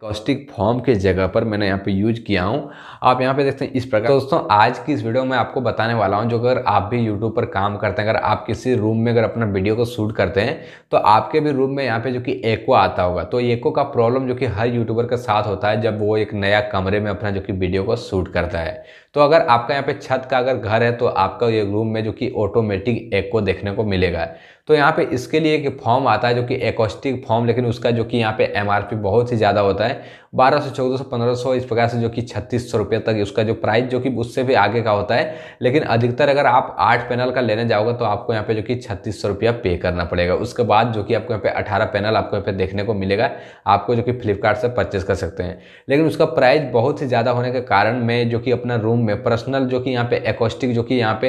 caustic form के जगह पर मैंने यहाँ पे यूज किया हूँ आप यहाँ पे देखते हैं इस प्रकार दोस्तों आज की इस वीडियो में आपको बताने वाला हूँ जो अगर आप भी यूट्यूब पर काम करते हैं अगर आप किसी रूम में अगर अपना वीडियो को शूट करते हैं तो आपके भी रूम में यहाँ पे जो कि एको आता होगा तो एको का प्रॉब्लम जो कि हर यूट्यूबर के साथ होता है जब वो एक नया कमरे में अपना जो कि वीडियो को शूट करता है तो अगर आपका यहाँ पे छत का अगर घर है तो आपका ये रूम में जो कि ऑटोमेटिक एको देखने को मिलेगा तो यहाँ पे इसके लिए एक फॉर्म आता है जो कि एकोस्टिक फॉर्म लेकिन उसका जो कि यहाँ पे एमआरपी बहुत ही ज़्यादा होता है बारह सौ चौदह सौ पंद्रह सौ इस प्रकार से जो कि छत्तीस सौ रुपये तक उसका जो प्राइस जो कि उससे भी आगे का होता है लेकिन अधिकतर अगर आप आठ पैनल का लेने जाओगे तो आपको यहाँ पे जो कि छत्तीस सौ रुपया पे करना पड़ेगा उसके बाद जो कि आपको यहाँ पे अठारह पैनल आपको यहाँ पे देखने को मिलेगा आपको जो कि फ्लिपकार्ट से परचेज कर सकते हैं लेकिन उसका प्राइस बहुत ही ज़्यादा होने के कारण मैं जो कि अपना रूम रूम में पर्सनल जो कि यहाँ पे एकोस्टिक जो कि यहाँ पे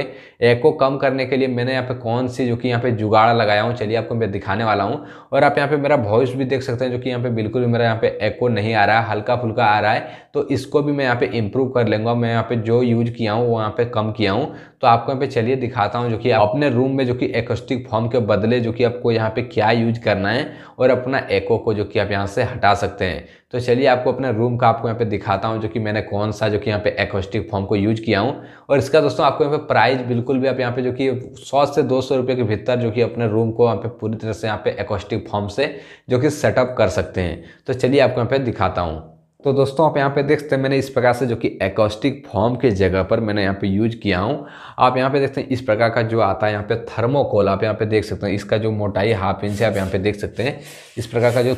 एको कम करने के लिए मैंने यहाँ पे कौन सी जो कि यहाँ पे जुगाड़ लगाया हूँ चलिए आपको मैं दिखाने वाला हूँ और आप यहाँ पे मेरा वॉइस भी देख सकते हैं जो कि यहाँ पे बिल्कुल भी मेरा यहाँ पे एको नहीं आ रहा है हल्का फुल्का आ रहा है तो इसको भी मैं यहाँ पे इम्प्रूव कर लूँगा मैं यहाँ पे जो यूज किया हूँ वो यहाँ पे कम किया हूँ तो आपको यहाँ पे चलिए दिखाता हूँ जो कि अपने रूम में जो कि एकोस्टिक फॉर्म के बदले जो कि आपको यहाँ पे क्या यूज करना है और अपना एको को जो कि आप यहाँ से हटा सकते हैं तो चलिए आपको अपने रूम का आपको यहाँ पे दिखाता हूँ जो कि मैंने कौन सा जो कि यहाँ पे एकोस्टिक फॉर्म फॉर्म को यूज किया हूँ और इसका दोस्तों आपको यहाँ पे प्राइस बिल्कुल भी आप यहाँ पे जो कि सौ से दो सौ के भीतर जो कि अपने रूम को यहाँ पे पूरी तरह से यहाँ पे एकोस्टिक फॉर्म से जो कि सेटअप कर सकते हैं तो चलिए आपको यहाँ पे दिखाता हूँ तो दोस्तों आप यहाँ पे देख सकते हैं मैंने इस प्रकार से जो कि एकॉस्टिक फॉर्म के जगह पर मैंने यहाँ पे यूज किया हूँ आप यहाँ पे देखते हैं इस प्रकार का जो आता है यहाँ पे थर्मोकोल आप यहाँ पे देख सकते हैं इसका जो मोटाई हाफ इंच है आप यहाँ पे देख सकते हैं इस प्रकार का जो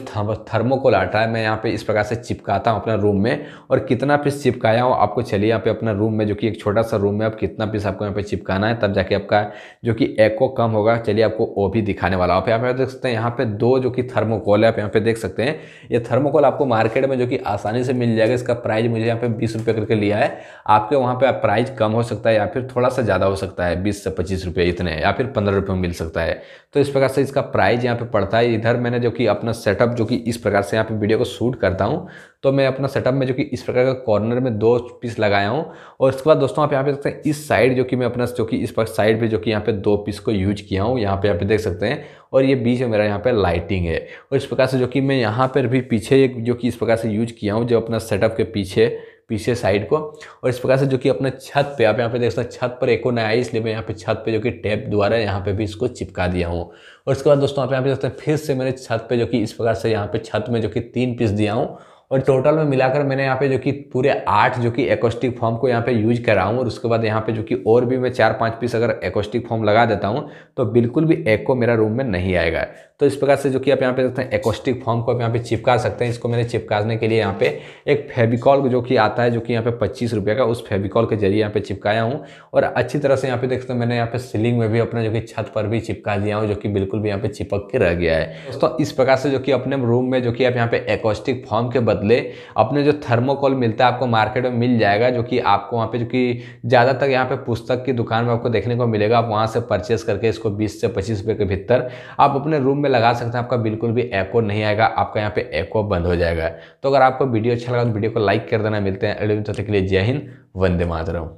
थर्मोकोल आटा है मैं यहाँ पे इस प्रकार से चिपकाता हूँ अपना रूम में और कितना पीस चिपकाया हूँ आपको चलिए यहाँ पे अपना रूम में जो कि एक छोटा सा रूम में आप कितना पीस आपको यहाँ पे चिपकाना है तब जाके आपका जो कि एको कम होगा चलिए आपको वो भी दिखाने वाला आप यहाँ पे देख सकते हैं यहाँ पे दो जो कि थर्मोकोल है आप यहाँ पे देख सकते हैं ये थर्मोकोल आपको मार्केट में जो कि आसान आसानी से मिल जाएगा इसका प्राइस मुझे यहाँ पे बीस रुपये करके लिया है आपके वहाँ पे प्राइस कम हो सकता है या फिर थोड़ा सा ज़्यादा हो सकता है बीस से पच्चीस रुपये इतने या फिर पंद्रह रुपये में मिल सकता है तो इस प्रकार से इसका प्राइस यहाँ पर पड़ता है इधर मैंने जो कि अपना सेटअप जो कि इस प्रकार से यहाँ पर वीडियो को शूट करता हूँ तो मैं अपना सेटअप में जो कि इस प्रकार का कॉर्नर में दो पीस लगाया हूँ और इसके बाद दोस्तों आप यहाँ पे देख सकते हैं इस साइड जो कि मैं अपना जो कि इस पर साइड पे जो कि यहाँ पे दो पीस को यूज किया हूँ यहाँ पे आप देख सकते हैं और ये बीच में मेरा यहाँ पे लाइटिंग है और इस प्रकार से जो कि मैं यहाँ पर भी पीछे जो कि इस प्रकार से यूज किया हूँ जो अपना सेटअप के पीछे पीछे साइड को और इस प्रकार से जो कि अपने छत पे आप यहाँ पे देख सकते हैं छत पर एको नया आई इसलिए मैं यहाँ पे छत पे जो कि टेप द्वारा यहाँ पे भी इसको चिपका दिया हूँ और इसके बाद दोस्तों आप यहाँ पे देख सकते हैं फिर से मैंने छत पे जो कि इस प्रकार से यहाँ पे छत में जो कि तीन पीस दिया हूँ और टोटल में मिलाकर मैंने यहाँ पे जो कि पूरे आठ जो कि एकोस्टिक फॉर्म को यहाँ पे यूज करा हूँ और उसके बाद यहाँ पे जो कि और भी मैं चार पाँच पीस अगर एकोस्टिक फॉर्म लगा देता हूँ तो बिल्कुल भी एक मेरा रूम में नहीं आएगा तो इस प्रकार से जो कि आप यहाँ पे देखते हैं एकोस्टिक फॉर्म को आप यहाँ पे चिपका सकते हैं इसको मैंने चिपकाने के लिए यहाँ पे एक फेविकॉल जो कि आता है जो कि यहाँ पे पच्चीस रुपये का उस फेबिकॉल के जरिए यहाँ पे चिपकाया हूँ और अच्छी तरह से यहाँ पे देखते हैं मैंने यहाँ पे सीलिंग में भी अपने जो कि छत पर भी चिपका दिया हूँ जो कि बिल्कुल भी यहाँ पे चिपक के रह गया है तो इस प्रकार से जो कि अपने रूम में जो कि आप यहाँ पे एकोस्टिक फॉर्म के बदले अपने जो थर्मोकोल मिलता है आपको मार्केट में मिल जाएगा जो कि आपको वहाँ पे जो कि ज़्यादातर यहाँ पे पुस्तक की दुकान में आपको देखने को मिलेगा आप वहाँ से परचेस करके इसको बीस से पच्चीस रुपए के भीतर आप अपने रूम में लगा सकते हैं आपका बिल्कुल भी एको नहीं आएगा आपका यहाँ पे एको बंद हो जाएगा तो अगर आपको वीडियो अच्छा लगा तो वीडियो को लाइक कर देना मिलते हैं अगले तक के लिए जय हिंद वंदे मातरम